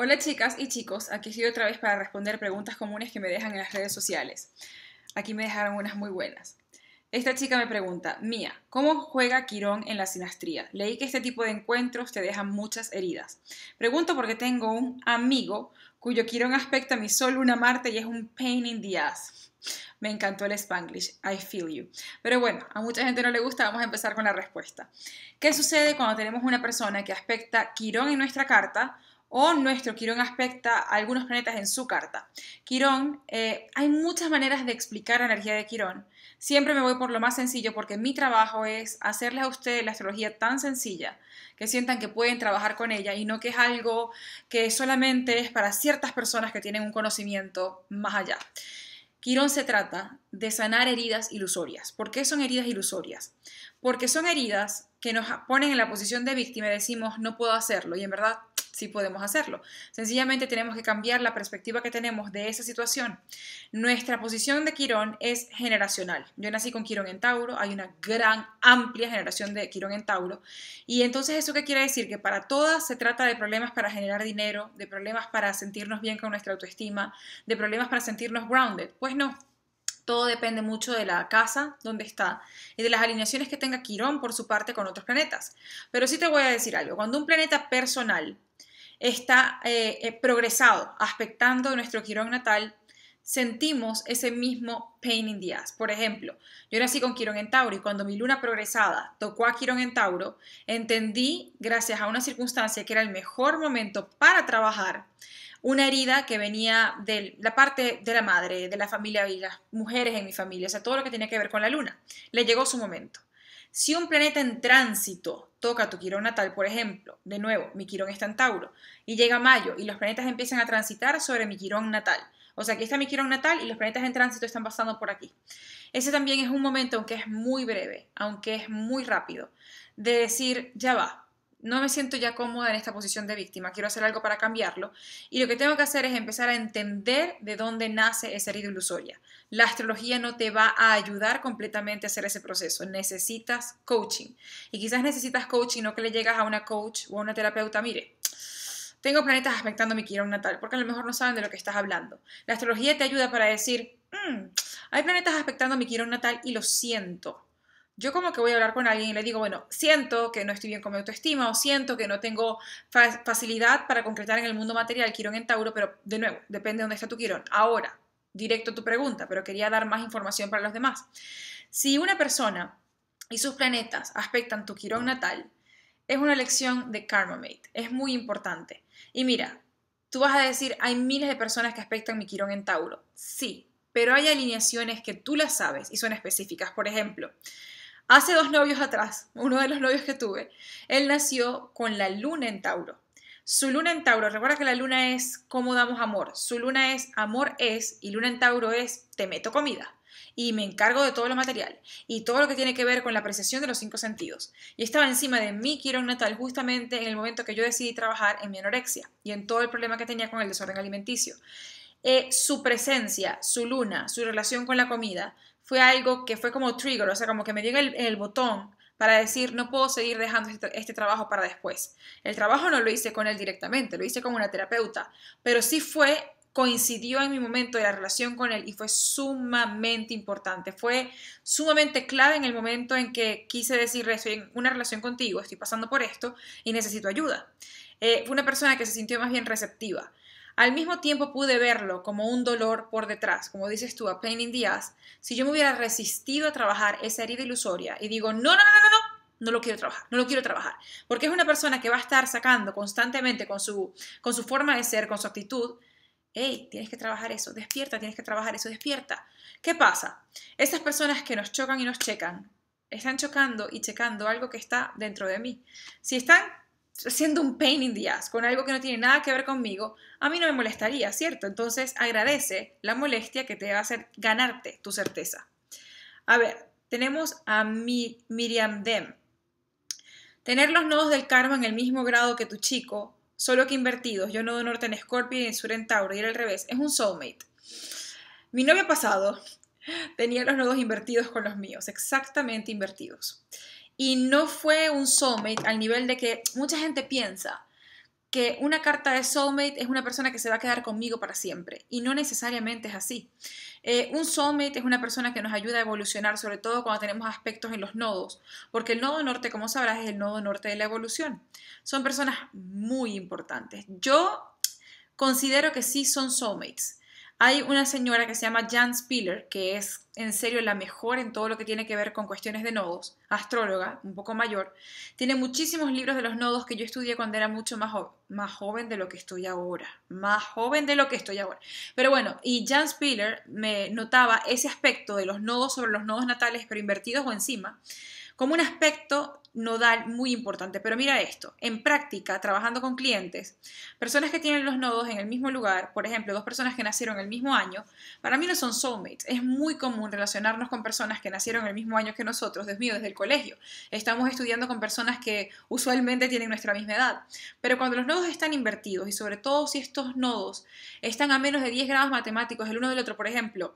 Hola chicas y chicos, aquí estoy otra vez para responder preguntas comunes que me dejan en las redes sociales. Aquí me dejaron unas muy buenas. Esta chica me pregunta, Mía, ¿cómo juega Quirón en la sinastría? Leí que este tipo de encuentros te dejan muchas heridas. Pregunto porque tengo un amigo cuyo Quirón aspecta a mi sol una Marte y es un pain in the ass. Me encantó el Spanglish, I feel you. Pero bueno, a mucha gente no le gusta, vamos a empezar con la respuesta. ¿Qué sucede cuando tenemos una persona que aspecta Quirón en nuestra carta o nuestro Quirón aspecta a algunos planetas en su carta. Quirón, eh, hay muchas maneras de explicar la energía de Quirón. Siempre me voy por lo más sencillo porque mi trabajo es hacerles a ustedes la astrología tan sencilla que sientan que pueden trabajar con ella y no que es algo que solamente es para ciertas personas que tienen un conocimiento más allá. Quirón se trata de sanar heridas ilusorias. ¿Por qué son heridas ilusorias? Porque son heridas que nos ponen en la posición de víctima y decimos no puedo hacerlo y en verdad sí podemos hacerlo. Sencillamente tenemos que cambiar la perspectiva que tenemos de esa situación. Nuestra posición de Quirón es generacional. Yo nací con Quirón en Tauro, hay una gran, amplia generación de Quirón en Tauro. Y entonces, ¿eso qué quiere decir? Que para todas se trata de problemas para generar dinero, de problemas para sentirnos bien con nuestra autoestima, de problemas para sentirnos grounded. Pues no, todo depende mucho de la casa donde está y de las alineaciones que tenga Quirón por su parte con otros planetas. Pero sí te voy a decir algo, cuando un planeta personal está eh, eh, progresado, aspectando nuestro quirón natal, sentimos ese mismo pain in the ass. Por ejemplo, yo nací con Quirón en Tauro y cuando mi luna progresada tocó a Quirón en Tauro, entendí, gracias a una circunstancia, que era el mejor momento para trabajar una herida que venía de la parte de la madre, de la familia y las mujeres en mi familia, o sea, todo lo que tenía que ver con la luna. Le llegó su momento. Si un planeta en tránsito toca tu Quirón natal, por ejemplo, de nuevo, mi Quirón está en Tauro, y llega Mayo y los planetas empiezan a transitar sobre mi Quirón natal. O sea, aquí está mi Quirón natal y los planetas en tránsito están pasando por aquí. Ese también es un momento, aunque es muy breve, aunque es muy rápido, de decir, ya va, no me siento ya cómoda en esta posición de víctima, quiero hacer algo para cambiarlo. Y lo que tengo que hacer es empezar a entender de dónde nace esa herida ilusoria. La astrología no te va a ayudar completamente a hacer ese proceso, necesitas coaching. Y quizás necesitas coaching, no que le llegas a una coach o a una terapeuta, mire, tengo planetas afectando mi quirón natal, porque a lo mejor no saben de lo que estás hablando. La astrología te ayuda para decir, mm, hay planetas afectando mi quirón natal y lo siento yo como que voy a hablar con alguien y le digo, bueno, siento que no estoy bien con mi autoestima o siento que no tengo facilidad para concretar en el mundo material Quirón en Tauro, pero de nuevo, depende de dónde está tu Quirón. Ahora, directo a tu pregunta, pero quería dar más información para los demás. Si una persona y sus planetas aspectan tu Quirón natal, es una lección de karma mate, es muy importante. Y mira, tú vas a decir, hay miles de personas que aspectan mi Quirón en Tauro. Sí, pero hay alineaciones que tú las sabes y son específicas. Por ejemplo, Hace dos novios atrás, uno de los novios que tuve, él nació con la luna en Tauro. Su luna en Tauro, recuerda que la luna es cómo damos amor. Su luna es amor es y luna en Tauro es te meto comida y me encargo de todo lo material y todo lo que tiene que ver con la apreciación de los cinco sentidos. Y estaba encima de mi quirón natal justamente en el momento que yo decidí trabajar en mi anorexia y en todo el problema que tenía con el desorden alimenticio. Eh, su presencia, su luna, su relación con la comida fue algo que fue como trigger, o sea, como que me dio el, botón para decir, no puedo seguir dejando este, este, trabajo para después. El trabajo no lo hice con él directamente, lo hice con una terapeuta, pero sí fue, coincidió en mi momento de la relación con él y fue sumamente importante, fue sumamente clave en el momento en que quise decir, estoy en una relación contigo, estoy pasando por esto y necesito ayuda. Eh, fue una persona que se sintió más bien receptiva. Al mismo tiempo pude verlo como un dolor por detrás, como dices tú, a pain in the ass. Si yo me hubiera resistido a trabajar esa herida ilusoria y digo, no, no, no, no, no, no lo quiero trabajar, no lo quiero trabajar. Porque es una persona que va a estar sacando constantemente con su, con su forma de ser, con su actitud. Hey, tienes que trabajar eso, despierta, tienes que trabajar eso, despierta. ¿Qué pasa? Estas personas que nos chocan y nos checan, están chocando y checando algo que está dentro de mí. Si están siendo un pain in the ass con algo que no tiene nada que ver conmigo, a mí no me molestaría, ¿cierto? Entonces agradece la molestia que te va a hacer ganarte tu certeza. A ver, tenemos a Miriam Dem. Tener los nodos del karma en el mismo grado que tu chico, solo que invertidos, yo nodo norte en Scorpio y en sur en Tauro, y era al revés, es un soulmate. Mi novio pasado tenía los nodos invertidos con los míos, exactamente invertidos. Y no fue un soulmate al nivel de que mucha gente piensa que una carta de soulmate es una persona que se va a quedar conmigo para siempre. Y no necesariamente es así. Eh, un soulmate es una persona que nos ayuda a evolucionar, sobre todo cuando tenemos aspectos en los nodos, porque el nodo norte, como sabrás, es el nodo norte de la evolución. Son personas muy importantes. Yo considero que sí son soulmates. Hay una señora que se llama Jan Spiller, que es en serio la mejor en todo lo que tiene que ver con cuestiones de nodos, astróloga, un poco mayor. Tiene muchísimos libros de los nodos que yo estudié cuando era mucho más, más joven de lo que estoy ahora. Más joven de lo que estoy ahora. Pero bueno, y Jan Spiller me notaba ese aspecto de los nodos sobre los nodos natales, pero invertidos o encima como un aspecto nodal muy importante. Pero mira esto, en práctica, trabajando con clientes, personas que tienen los nodos en el mismo lugar, por ejemplo, dos personas que nacieron el mismo año, para mí no son soulmates. Es muy común relacionarnos con personas que nacieron el mismo año que nosotros, desde mío, desde el colegio. Estamos estudiando con personas que usualmente tienen nuestra misma edad. Pero cuando los nodos están invertidos y sobre todo si estos nodos están a menos de 10 grados matemáticos el uno del otro, por ejemplo,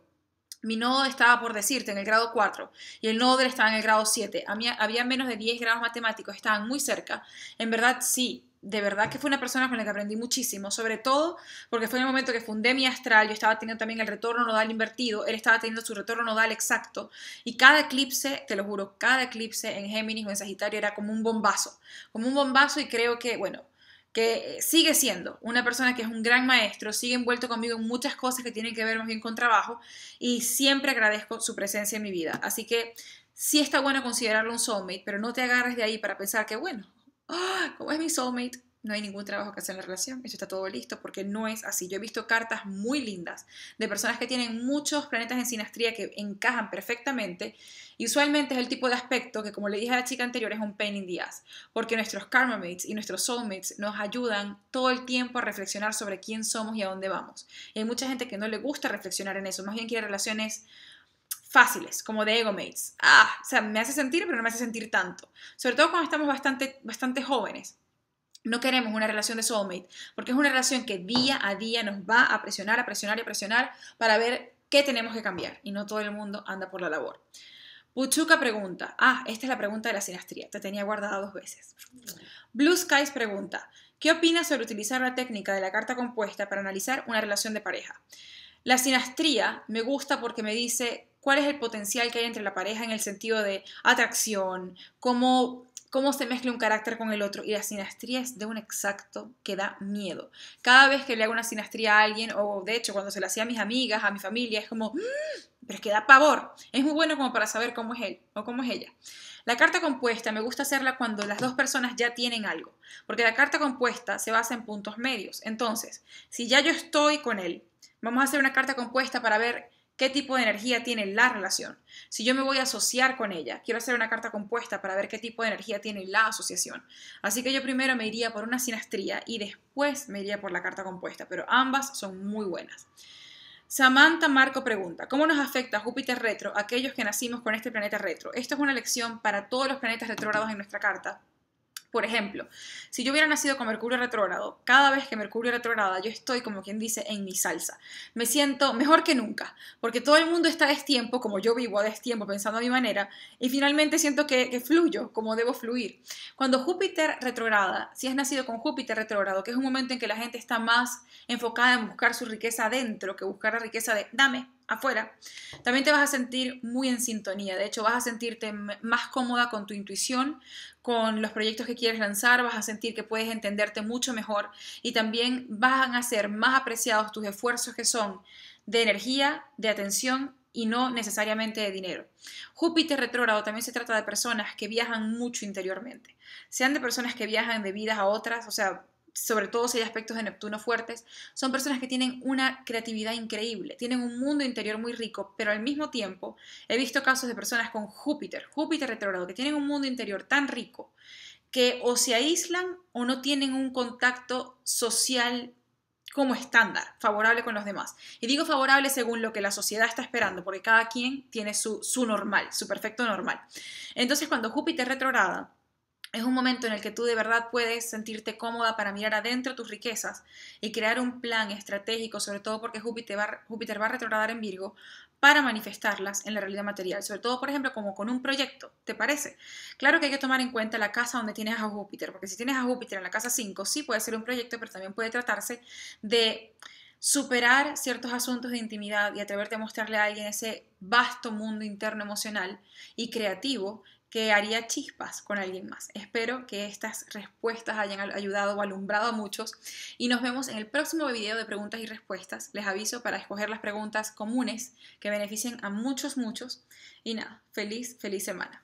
mi nodo estaba, por decirte, en el grado 4 y el nodo estaba en el grado 7. había menos de 10 grados matemáticos, estaban muy cerca. En verdad, sí, de verdad que fue una persona con la que aprendí muchísimo, sobre todo porque fue en el momento que fundé mi astral, yo estaba teniendo también el retorno nodal invertido, él estaba teniendo su retorno nodal exacto, y cada eclipse, te lo juro, cada eclipse en Géminis o en Sagitario era como un bombazo, como un bombazo y creo que, bueno, que sigue siendo una persona que es un gran maestro, sigue envuelto conmigo en muchas cosas que tienen que ver más bien con trabajo y siempre agradezco su presencia en mi vida. Así que sí está bueno considerarlo un soulmate, pero no te agarres de ahí para pensar que, bueno, como ¡ah! ¿cómo es mi soulmate? no hay ningún trabajo que hacer en la relación, eso está todo listo, porque no es así. Yo he visto cartas muy lindas de personas que tienen muchos planetas en sinastría que encajan perfectamente, y usualmente es el tipo de aspecto que, como le dije a la chica anterior, es un pain in the ass, porque nuestros karma y nuestros soulmates nos ayudan todo el tiempo a reflexionar sobre quién somos y a dónde vamos. Y hay mucha gente que no le gusta reflexionar en eso, más bien quiere relaciones fáciles, como de ego mates. Ah, o sea, me hace sentir, pero no me hace sentir tanto. Sobre todo cuando estamos bastante, bastante jóvenes. No queremos una relación de soulmate, porque es una relación que día a día nos va a presionar, a presionar y a presionar para ver qué tenemos que cambiar. Y no todo el mundo anda por la labor. Puchuca pregunta, ah, esta es la pregunta de la sinastría, te tenía guardada dos veces. Blue Skies pregunta, ¿qué opinas sobre utilizar la técnica de la carta compuesta para analizar una relación de pareja? La sinastría me gusta porque me dice cuál es el potencial que hay entre la pareja en el sentido de atracción, cómo cómo se mezcla un carácter con el otro. Y la sinastría es de un exacto que da miedo. Cada vez que le hago una sinastría a alguien, o de hecho cuando se la hacía a mis amigas, a mi familia, es como, mm, pero es que da pavor. Es muy bueno como para saber cómo es él o cómo es ella. La carta compuesta me gusta hacerla cuando las dos personas ya tienen algo, porque la carta compuesta se basa en puntos medios. Entonces, si ya yo estoy con él, vamos a hacer una carta compuesta para ver qué tipo de energía tiene la relación. Si yo me voy a asociar con ella, quiero hacer una carta compuesta para ver qué tipo de energía tiene la asociación. Así que yo primero me iría por una sinastría y después me iría por la carta compuesta, pero ambas son muy buenas. Samantha Marco pregunta, ¿cómo nos afecta Júpiter retro a aquellos que nacimos con este planeta retro? Esto es una lección para todos los planetas retrógrados en nuestra carta, por ejemplo, si yo hubiera nacido con Mercurio retrógrado, cada vez que Mercurio retrograda, yo estoy, como quien dice, en mi salsa. Me siento mejor que nunca, porque todo el mundo está a destiempo, como yo vivo a destiempo, pensando a mi manera, y finalmente siento que, que fluyo como debo fluir. Cuando Júpiter retrógrada, si has nacido con Júpiter retrógrado que es un momento en que la gente está más enfocada en buscar su riqueza adentro que buscar la riqueza de dame, afuera, también te vas a sentir muy en sintonía. De hecho, vas a sentirte más cómoda con tu intuición, con los proyectos que quieres lanzar, vas a sentir que puedes entenderte mucho mejor y también van a ser más apreciados tus esfuerzos que son de energía, de atención y no necesariamente de dinero. Júpiter retrógrado también se trata de personas que viajan mucho interiormente, sean de personas que viajan de vidas a otras, o sea, sobre todo si hay aspectos de Neptuno fuertes, son personas que tienen una creatividad increíble, tienen un mundo interior muy rico, pero al mismo tiempo he visto casos de personas con Júpiter, Júpiter retrogrado, que tienen un mundo interior tan rico que o se aíslan o no tienen un contacto social como estándar, favorable con los demás. Y digo favorable según lo que la sociedad está esperando, porque cada quien tiene su, su normal, su perfecto normal. Entonces cuando Júpiter retrograda, es un momento en el que tú de verdad puedes sentirte cómoda para mirar adentro tus riquezas y crear un plan estratégico, sobre todo porque Júpiter va, Júpiter va a retrogradar en Virgo, para manifestarlas en la realidad material, sobre todo, por ejemplo, como con un proyecto, ¿te parece? Claro que hay que tomar en cuenta la casa donde tienes a Júpiter, porque si tienes a Júpiter en la casa 5, sí puede ser un proyecto, pero también puede tratarse de superar ciertos asuntos de intimidad y atreverte a mostrarle a alguien ese vasto mundo interno emocional y creativo que haría chispas con alguien más. Espero que estas respuestas hayan ayudado o alumbrado a muchos y nos vemos en el próximo video de preguntas y respuestas. Les aviso para escoger las preguntas comunes que beneficien a muchos, muchos. Y nada, feliz, feliz semana.